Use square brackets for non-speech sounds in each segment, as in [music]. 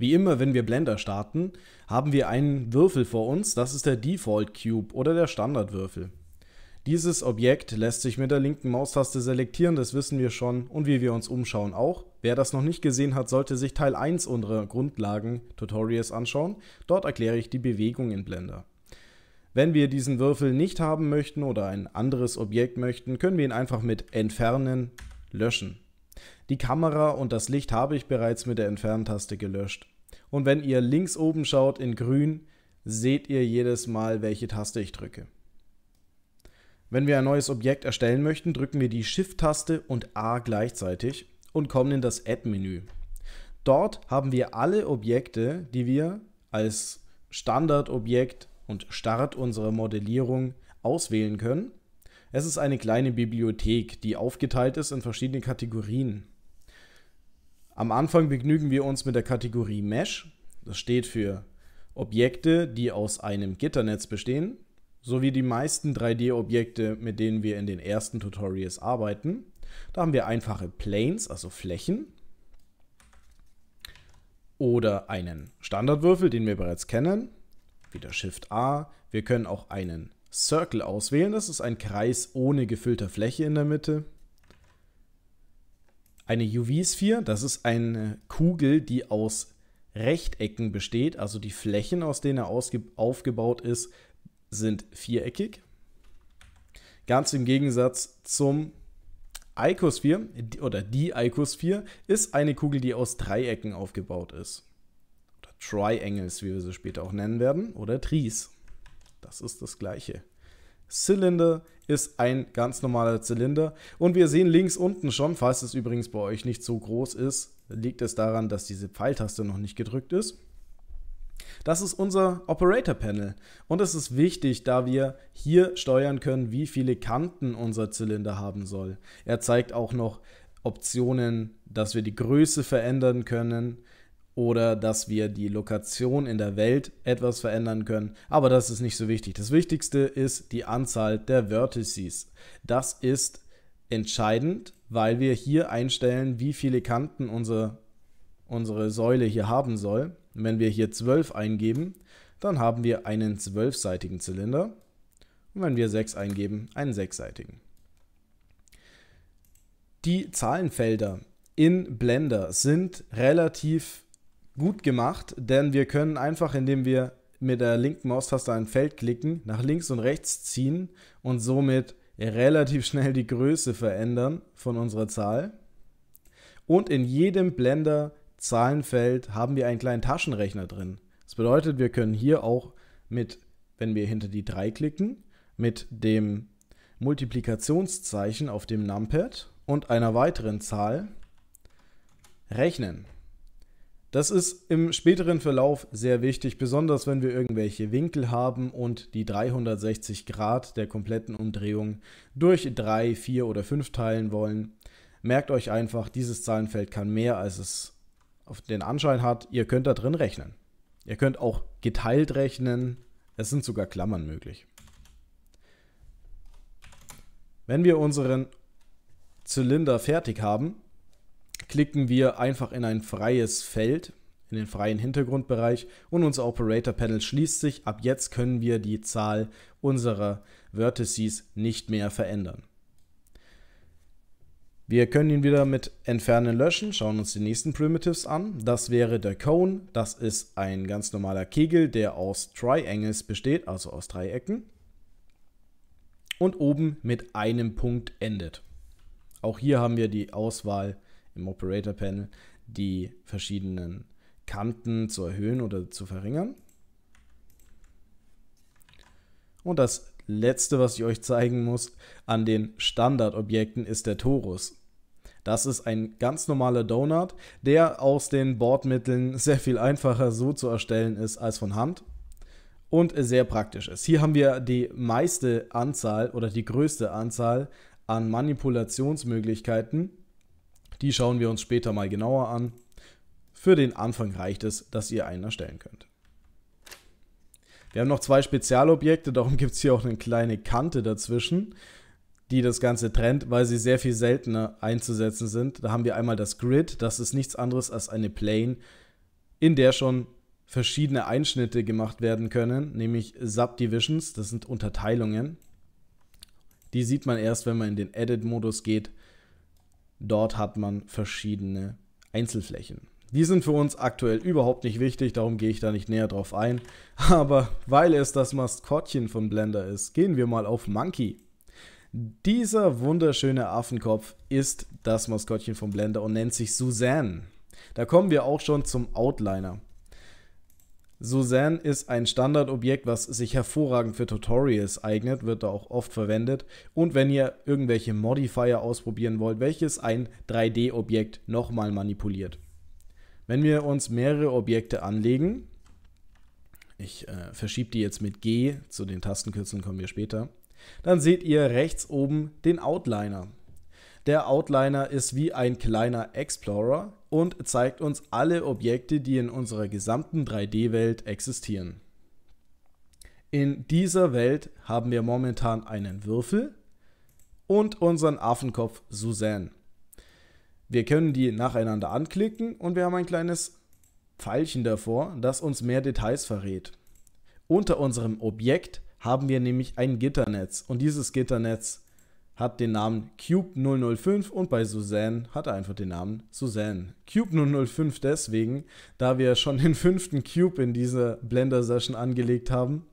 Wie immer, wenn wir Blender starten, haben wir einen Würfel vor uns, das ist der Default Cube oder der Standardwürfel. Dieses Objekt lässt sich mit der linken Maustaste selektieren, das wissen wir schon und wie wir uns umschauen auch. Wer das noch nicht gesehen hat, sollte sich Teil 1 unserer Grundlagen-Tutorials anschauen. Dort erkläre ich die Bewegung in Blender. Wenn wir diesen Würfel nicht haben möchten oder ein anderes Objekt möchten, können wir ihn einfach mit Entfernen löschen. Die Kamera und das Licht habe ich bereits mit der Entferntaste gelöscht. Und wenn ihr links oben schaut in grün, seht ihr jedes Mal, welche Taste ich drücke. Wenn wir ein neues Objekt erstellen möchten, drücken wir die Shift-Taste und A gleichzeitig und kommen in das Add-Menü. Dort haben wir alle Objekte, die wir als Standardobjekt und Start unserer Modellierung auswählen können. Es ist eine kleine Bibliothek, die aufgeteilt ist in verschiedene Kategorien. Am Anfang begnügen wir uns mit der Kategorie Mesh. Das steht für Objekte, die aus einem Gitternetz bestehen, sowie die meisten 3D-Objekte, mit denen wir in den ersten Tutorials arbeiten. Da haben wir einfache Planes, also Flächen, oder einen Standardwürfel, den wir bereits kennen, wieder Shift A. Wir können auch einen Circle auswählen, das ist ein Kreis ohne gefüllter Fläche in der Mitte eine UV-Sphere, das ist eine Kugel, die aus Rechtecken besteht, also die Flächen, aus denen er aufgebaut ist, sind viereckig. Ganz im Gegensatz zum Icosphere oder die Icosphere ist eine Kugel, die aus Dreiecken aufgebaut ist. Oder Triangles, wie wir sie später auch nennen werden, oder Tries. Das ist das gleiche. Zylinder ist ein ganz normaler Zylinder. Und wir sehen links unten schon, falls es übrigens bei euch nicht so groß ist, liegt es daran, dass diese Pfeiltaste noch nicht gedrückt ist. Das ist unser Operator Panel und es ist wichtig, da wir hier steuern können, wie viele Kanten unser Zylinder haben soll. Er zeigt auch noch Optionen, dass wir die Größe verändern können oder dass wir die Lokation in der Welt etwas verändern können. Aber das ist nicht so wichtig. Das Wichtigste ist die Anzahl der Vertices. Das ist entscheidend, weil wir hier einstellen, wie viele Kanten unsere, unsere Säule hier haben soll. wenn wir hier 12 eingeben, dann haben wir einen zwölfseitigen Zylinder. Und wenn wir 6 eingeben, einen sechsseitigen. Die Zahlenfelder in Blender sind relativ gut gemacht, denn wir können einfach, indem wir mit der linken Maustaste ein Feld klicken, nach links und rechts ziehen und somit relativ schnell die Größe verändern von unserer Zahl. Und in jedem Blender Zahlenfeld haben wir einen kleinen Taschenrechner drin. Das bedeutet, wir können hier auch mit, wenn wir hinter die 3 klicken, mit dem Multiplikationszeichen auf dem Numpad und einer weiteren Zahl rechnen. Das ist im späteren Verlauf sehr wichtig, besonders wenn wir irgendwelche Winkel haben und die 360 Grad der kompletten Umdrehung durch 3, 4 oder 5 teilen wollen. Merkt euch einfach, dieses Zahlenfeld kann mehr, als es auf den Anschein hat. Ihr könnt da drin rechnen. Ihr könnt auch geteilt rechnen. Es sind sogar Klammern möglich. Wenn wir unseren Zylinder fertig haben, klicken wir einfach in ein freies Feld, in den freien Hintergrundbereich und unser Operator Panel schließt sich. Ab jetzt können wir die Zahl unserer Vertices nicht mehr verändern. Wir können ihn wieder mit Entfernen löschen, schauen uns die nächsten Primitives an. Das wäre der Cone, das ist ein ganz normaler Kegel, der aus Triangles besteht, also aus Dreiecken. Und oben mit einem Punkt endet. Auch hier haben wir die Auswahl im Operator-Panel die verschiedenen Kanten zu erhöhen oder zu verringern. Und das letzte, was ich euch zeigen muss an den Standardobjekten, ist der Torus. Das ist ein ganz normaler Donut, der aus den Bordmitteln sehr viel einfacher so zu erstellen ist als von Hand und sehr praktisch ist. Hier haben wir die meiste Anzahl oder die größte Anzahl an Manipulationsmöglichkeiten die schauen wir uns später mal genauer an. Für den Anfang reicht es, dass ihr einen erstellen könnt. Wir haben noch zwei Spezialobjekte, darum gibt es hier auch eine kleine Kante dazwischen, die das Ganze trennt, weil sie sehr viel seltener einzusetzen sind. Da haben wir einmal das Grid, das ist nichts anderes als eine Plane, in der schon verschiedene Einschnitte gemacht werden können, nämlich Subdivisions, das sind Unterteilungen. Die sieht man erst, wenn man in den Edit-Modus geht Dort hat man verschiedene Einzelflächen. Die sind für uns aktuell überhaupt nicht wichtig, darum gehe ich da nicht näher drauf ein. [laughs] Aber weil es das Maskottchen von Blender ist, gehen wir mal auf Monkey. Dieser wunderschöne Affenkopf ist das Maskottchen von Blender und nennt sich Suzanne. Da kommen wir auch schon zum Outliner. Suzanne ist ein Standardobjekt, was sich hervorragend für Tutorials eignet, wird da auch oft verwendet. Und wenn ihr irgendwelche Modifier ausprobieren wollt, welches ein 3D-Objekt nochmal manipuliert. Wenn wir uns mehrere Objekte anlegen, ich äh, verschiebe die jetzt mit G, zu den Tastenkürzeln kommen wir später, dann seht ihr rechts oben den Outliner. Der Outliner ist wie ein kleiner Explorer und zeigt uns alle Objekte, die in unserer gesamten 3D-Welt existieren. In dieser Welt haben wir momentan einen Würfel und unseren Affenkopf Suzanne. Wir können die nacheinander anklicken und wir haben ein kleines Pfeilchen davor, das uns mehr Details verrät. Unter unserem Objekt haben wir nämlich ein Gitternetz und dieses Gitternetz hat den Namen Cube 005 und bei Suzanne hat er einfach den Namen Suzanne. Cube 005 deswegen, da wir schon den fünften Cube in dieser Blender-Session angelegt haben.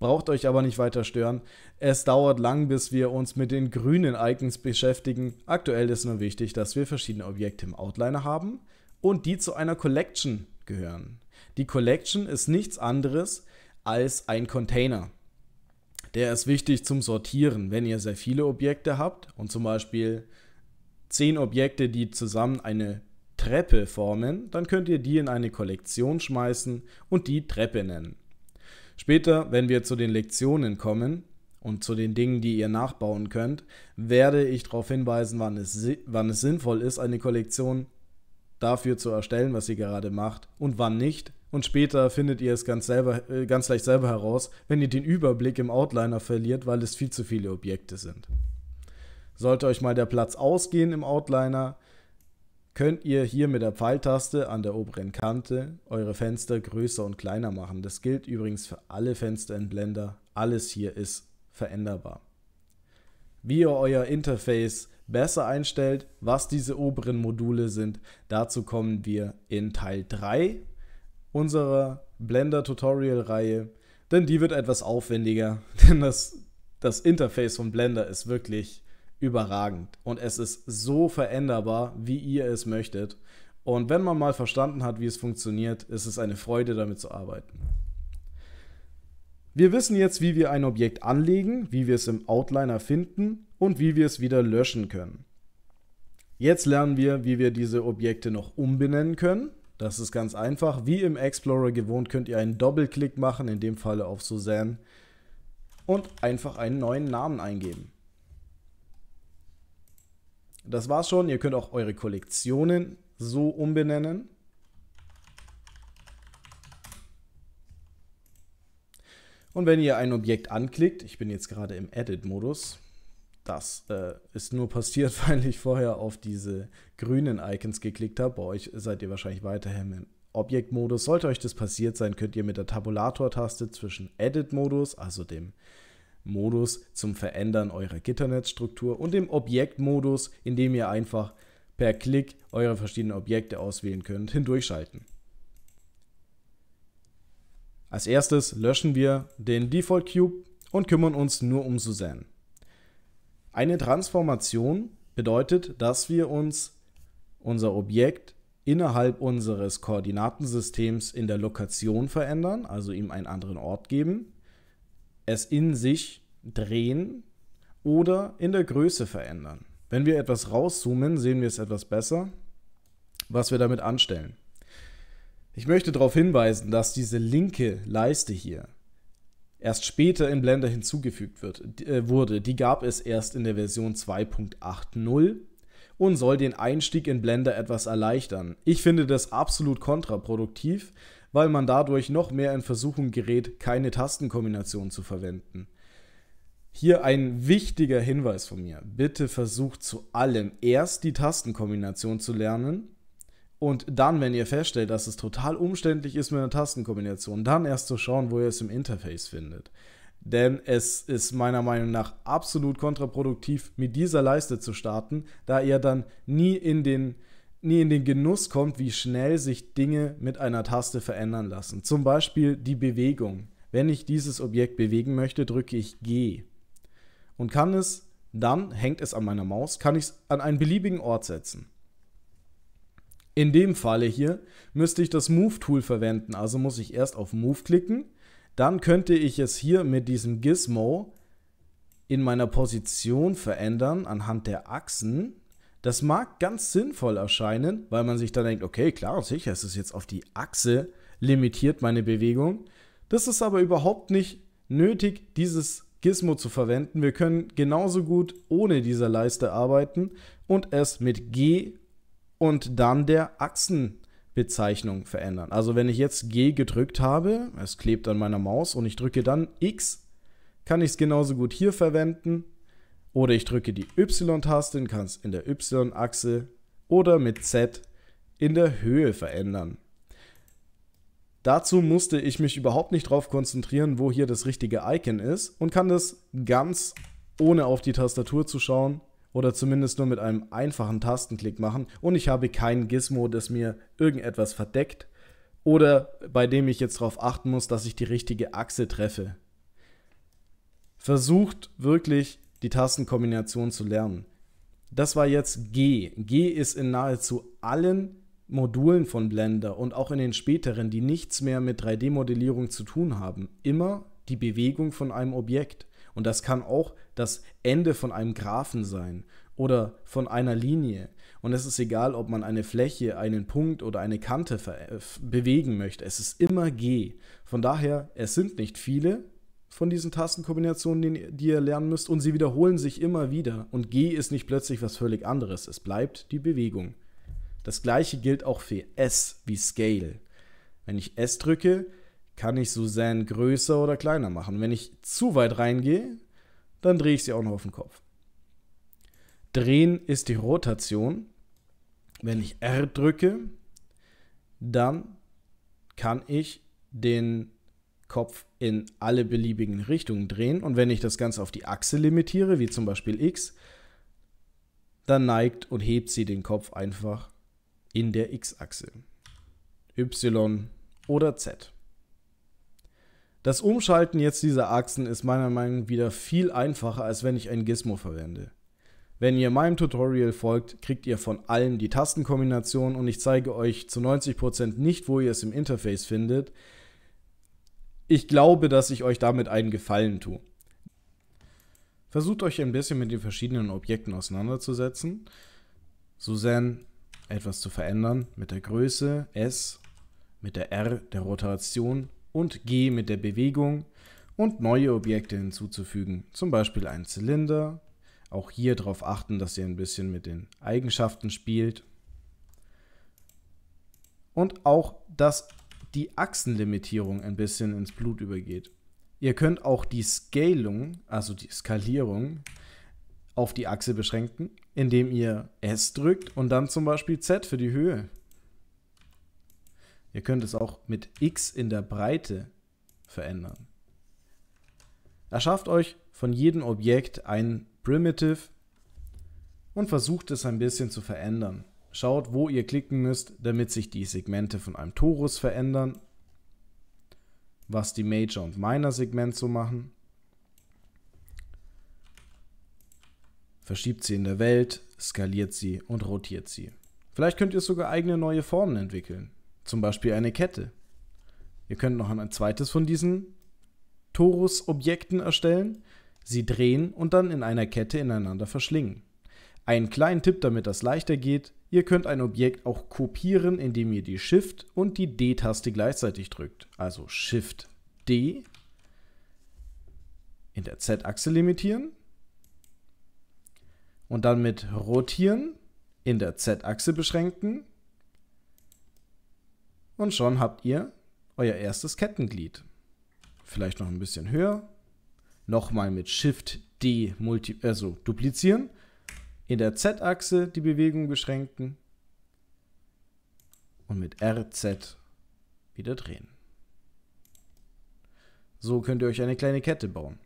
Braucht euch aber nicht weiter stören. Es dauert lang, bis wir uns mit den grünen Icons beschäftigen. Aktuell ist nur wichtig, dass wir verschiedene Objekte im Outliner haben und die zu einer Collection gehören. Die Collection ist nichts anderes als ein Container. Der ist wichtig zum Sortieren, wenn ihr sehr viele Objekte habt und zum Beispiel zehn Objekte, die zusammen eine Treppe formen, dann könnt ihr die in eine Kollektion schmeißen und die Treppe nennen. Später, wenn wir zu den Lektionen kommen und zu den Dingen, die ihr nachbauen könnt, werde ich darauf hinweisen, wann es, wann es sinnvoll ist, eine Kollektion dafür zu erstellen, was ihr gerade macht und wann nicht. Und später findet ihr es ganz, selber, äh, ganz leicht selber heraus, wenn ihr den Überblick im Outliner verliert, weil es viel zu viele Objekte sind. Sollte euch mal der Platz ausgehen im Outliner, könnt ihr hier mit der Pfeiltaste an der oberen Kante eure Fenster größer und kleiner machen. Das gilt übrigens für alle Fenster in Blender. Alles hier ist veränderbar. Wie ihr euer Interface besser einstellt, was diese oberen Module sind. Dazu kommen wir in Teil 3 unserer Blender-Tutorial-Reihe, denn die wird etwas aufwendiger, [laughs] denn das, das Interface von Blender ist wirklich überragend und es ist so veränderbar, wie ihr es möchtet. Und wenn man mal verstanden hat, wie es funktioniert, ist es eine Freude, damit zu arbeiten. Wir wissen jetzt, wie wir ein Objekt anlegen, wie wir es im Outliner finden und wie wir es wieder löschen können. Jetzt lernen wir, wie wir diese Objekte noch umbenennen können. Das ist ganz einfach. Wie im Explorer gewohnt könnt ihr einen Doppelklick machen, in dem Falle auf Suzanne, und einfach einen neuen Namen eingeben. Das war's schon. Ihr könnt auch eure Kollektionen so umbenennen. Und wenn ihr ein Objekt anklickt, ich bin jetzt gerade im Edit-Modus, das äh, ist nur passiert, [laughs] weil ich vorher auf diese grünen Icons geklickt habe. Bei euch seid ihr wahrscheinlich weiterhin im Objektmodus. Sollte euch das passiert sein, könnt ihr mit der Tabulator-Taste zwischen Edit-Modus, also dem Modus zum Verändern eurer Gitternetzstruktur und dem Objektmodus, in dem ihr einfach per Klick eure verschiedenen Objekte auswählen könnt, hindurchschalten. Als erstes löschen wir den Default Cube und kümmern uns nur um Suzanne. Eine Transformation bedeutet, dass wir uns unser Objekt innerhalb unseres Koordinatensystems in der Lokation verändern, also ihm einen anderen Ort geben, es in sich drehen oder in der Größe verändern. Wenn wir etwas rauszoomen, sehen wir es etwas besser, was wir damit anstellen. Ich möchte darauf hinweisen, dass diese linke Leiste hier erst später in Blender hinzugefügt wird, äh, wurde. Die gab es erst in der Version 2.80 und soll den Einstieg in Blender etwas erleichtern. Ich finde das absolut kontraproduktiv, weil man dadurch noch mehr in Versuchung gerät, keine Tastenkombination zu verwenden. Hier ein wichtiger Hinweis von mir. Bitte versucht zu allem erst die Tastenkombination zu lernen, und dann, wenn ihr feststellt, dass es total umständlich ist mit einer Tastenkombination, dann erst zu schauen, wo ihr es im Interface findet. Denn es ist meiner Meinung nach absolut kontraproduktiv, mit dieser Leiste zu starten, da ihr dann nie in den, nie in den Genuss kommt, wie schnell sich Dinge mit einer Taste verändern lassen. Zum Beispiel die Bewegung. Wenn ich dieses Objekt bewegen möchte, drücke ich G und kann es, dann hängt es an meiner Maus, kann ich es an einen beliebigen Ort setzen. In dem Falle hier müsste ich das Move-Tool verwenden, also muss ich erst auf Move klicken, dann könnte ich es hier mit diesem Gizmo in meiner Position verändern anhand der Achsen. Das mag ganz sinnvoll erscheinen, weil man sich dann denkt, okay, klar und sicher, es ist jetzt auf die Achse limitiert meine Bewegung. Das ist aber überhaupt nicht nötig, dieses Gizmo zu verwenden. Wir können genauso gut ohne dieser Leiste arbeiten und es mit G und dann der Achsenbezeichnung verändern. Also wenn ich jetzt G gedrückt habe, es klebt an meiner Maus und ich drücke dann X, kann ich es genauso gut hier verwenden. Oder ich drücke die Y-Taste und kann es in der Y-Achse oder mit Z in der Höhe verändern. Dazu musste ich mich überhaupt nicht darauf konzentrieren, wo hier das richtige Icon ist und kann das ganz ohne auf die Tastatur zu schauen oder zumindest nur mit einem einfachen Tastenklick machen und ich habe kein Gizmo, das mir irgendetwas verdeckt oder bei dem ich jetzt darauf achten muss, dass ich die richtige Achse treffe. Versucht wirklich die Tastenkombination zu lernen. Das war jetzt G. G ist in nahezu allen Modulen von Blender und auch in den späteren, die nichts mehr mit 3D-Modellierung zu tun haben, immer die Bewegung von einem Objekt. Und das kann auch das Ende von einem Graphen sein oder von einer Linie. Und es ist egal, ob man eine Fläche, einen Punkt oder eine Kante äh, bewegen möchte. Es ist immer G. Von daher, es sind nicht viele von diesen Tastenkombinationen, die ihr lernen müsst, und sie wiederholen sich immer wieder. Und G ist nicht plötzlich was völlig anderes. Es bleibt die Bewegung. Das gleiche gilt auch für S wie Scale. Wenn ich S drücke, kann ich Suzanne größer oder kleiner machen. Wenn ich zu weit reingehe, dann drehe ich sie auch noch auf den Kopf. Drehen ist die Rotation. Wenn ich R drücke, dann kann ich den Kopf in alle beliebigen Richtungen drehen. Und wenn ich das Ganze auf die Achse limitiere, wie zum Beispiel X, dann neigt und hebt sie den Kopf einfach in der X-Achse. Y oder Z. Das Umschalten jetzt dieser Achsen ist meiner Meinung nach wieder viel einfacher, als wenn ich ein Gizmo verwende. Wenn ihr meinem Tutorial folgt, kriegt ihr von allen die Tastenkombination und ich zeige euch zu 90% nicht, wo ihr es im Interface findet. Ich glaube, dass ich euch damit einen Gefallen tue. Versucht euch ein bisschen mit den verschiedenen Objekten auseinanderzusetzen. Suzanne etwas zu verändern mit der Größe, S, mit der R, der Rotation, und G mit der Bewegung und neue Objekte hinzuzufügen, zum Beispiel einen Zylinder. Auch hier darauf achten, dass ihr ein bisschen mit den Eigenschaften spielt. Und auch, dass die Achsenlimitierung ein bisschen ins Blut übergeht. Ihr könnt auch die Scalung, also die Skalierung, auf die Achse beschränken, indem ihr S drückt und dann zum Beispiel Z für die Höhe. Ihr könnt es auch mit x in der Breite verändern. Erschafft euch von jedem Objekt ein Primitive und versucht es ein bisschen zu verändern. Schaut, wo ihr klicken müsst, damit sich die Segmente von einem Torus verändern, was die Major- und Minor-Segment so machen. Verschiebt sie in der Welt, skaliert sie und rotiert sie. Vielleicht könnt ihr sogar eigene neue Formen entwickeln. Zum Beispiel eine Kette. Ihr könnt noch ein zweites von diesen Torus-Objekten erstellen, sie drehen und dann in einer Kette ineinander verschlingen. Ein kleinen Tipp, damit das leichter geht, ihr könnt ein Objekt auch kopieren, indem ihr die Shift und die D-Taste gleichzeitig drückt. Also Shift D in der Z-Achse limitieren und dann mit Rotieren in der Z-Achse beschränken und schon habt ihr euer erstes Kettenglied. Vielleicht noch ein bisschen höher. Nochmal mit Shift D multi also duplizieren. In der Z-Achse die Bewegung beschränken. Und mit RZ wieder drehen. So könnt ihr euch eine kleine Kette bauen.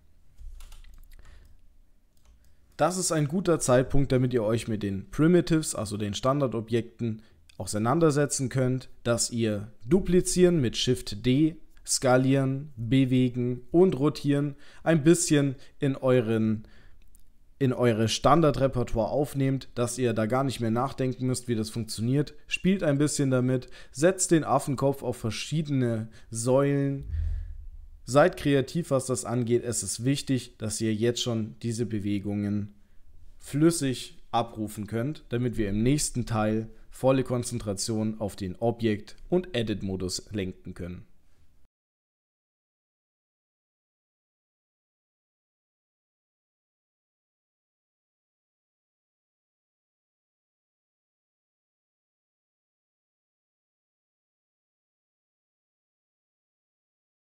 Das ist ein guter Zeitpunkt, damit ihr euch mit den Primitives, also den Standardobjekten, auseinandersetzen könnt, dass ihr duplizieren mit Shift D, skalieren, bewegen und rotieren ein bisschen in euren in eure Standardrepertoire aufnehmt, dass ihr da gar nicht mehr nachdenken müsst, wie das funktioniert. Spielt ein bisschen damit, setzt den Affenkopf auf verschiedene Säulen. Seid kreativ, was das angeht. Es ist wichtig, dass ihr jetzt schon diese Bewegungen flüssig abrufen könnt, damit wir im nächsten Teil volle Konzentration auf den Objekt- und Edit-Modus lenken können.